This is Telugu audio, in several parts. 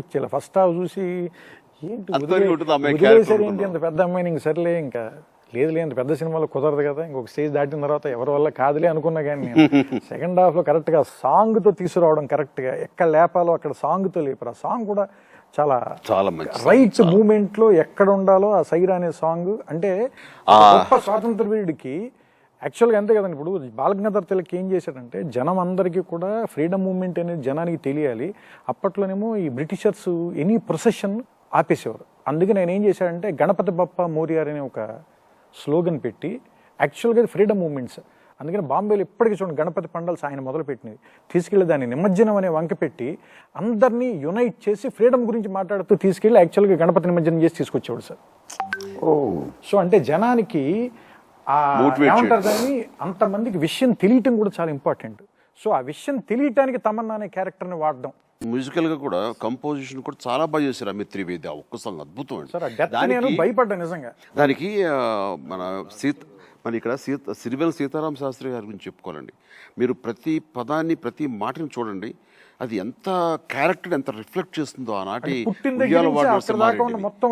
ఎక్స్పెక్ట్ చేయలే ఫస్ట్ హాఫ్ చూసి ఏంటి ఏంటి అంత పెద్ద అమ్మాయిని ఇంక సరేలే ఇంకా లేదు లేదు పెద్ద సినిమాలో కుదరదు కదా ఇంకొక స్టేజ్ దాటిన తర్వాత ఎవరి వల్ల కాదులే అనుకున్నా కానీ నేను సెకండ్ హాఫ్ లో కరెక్ట్ గా సాంగ్ తో తీసుకురావడం కరెక్ట్ గా ఎక్కడ లేపాలో అక్కడ సాంగ్ తో లేపారు ఆ సాంగ్ కూడా చాలా చాలా రైట్స్ మూమెంట్ లో ఎక్కడ ఉండాలో ఆ సైరా అనే సాంగ్ అంటే గొప్ప స్వాతంత్ర వీరుడికి యాక్చువల్గా అంతే కదండి ఇప్పుడు బాలగంగాధర్ తిలక్ ఏం చేశాడంటే జనం అందరికీ కూడా ఫ్రీడమ్ మూవ్మెంట్ అనేది జనానికి తెలియాలి అప్పట్లోనేమో ఈ బ్రిటిషర్స్ ఎనీ ప్రొసెషన్ ఆపేసేవారు అందుకే నేను ఏం చేశాడంటే గణపతి బప్ప మోరియార్ అనే ఒక స్లోగన్ పెట్టి యాక్చువల్గా ఇది ఫ్రీడమ్ మూమెంట్స్ అందుకని బాంబేలో ఇప్పటికీ చూడండి గణపతి పండల్స్ ఆయన మొదలుపెట్టినవి తీసుకెళ్లి దాన్ని నిమజ్జనం అనే వంక పెట్టి అందరినీ యునైట్ చేసి ఫ్రీడమ్ గురించి మాట్లాడుతూ తీసుకెళ్లి యాక్చువల్గా గణపతి నిమజ్జనం చేసి తీసుకొచ్చేవాడు సార్ సో అంటే జనానికి ఏమంటారు కానీ అంతమందికి విషయం తెలియటం కూడా చాలా ఇంపార్టెంట్ సో ఆ విషయం తెలియటానికి తమన్నా అనే క్యారెక్టర్ని వాడడం మ్యూజికల్గా కూడా కంపోజిషన్ కూడా చాలా బాగా చేశారు అమిత్ త్రివేది ఒక్కసారి అద్భుతం భయపడ్డా నిజంగా దానికి మన సీత మన ఇక్కడ సీత సిరివెల్ సీతారాం శాస్త్రి గారి గురించి చెప్పుకోవాలండి మీరు ప్రతి పదాన్ని ప్రతి మాటని చూడండి అది ఎంత క్యారెక్టర్ ఎంత రిఫ్లెక్ట్ చేస్తుందో ఆనాటి మొత్తం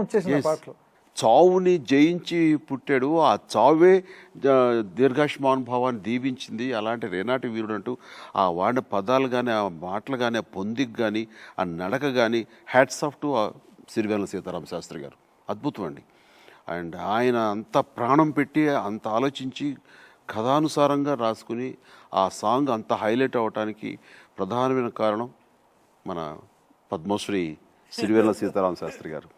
చావుని జయించి పుట్టాడు ఆ చావే దీర్ఘాష్మానుభావాన్ని దీవించింది అలాంటి రేనాటి వీరుడు అంటూ ఆ వాడిన పదాలు కానీ ఆ మాటలు కానీ ఆ పొందిక్ కానీ ఆ నడక కానీ hats off to Sirivennela Sitarama Sastry గారు అద్భుతం అండి అండ్ ఆయన అంత ప్రాణం పెట్టి అంత ఆలోచించి కథానుసారంగా రాసుకుని ఆ సాంగ్ అంత హైలైట్ అవ్వటానికి ప్రధానమైన కారణం మన పద్మశ్రీ సిరివేల సీతారామ శాస్త్రి గారు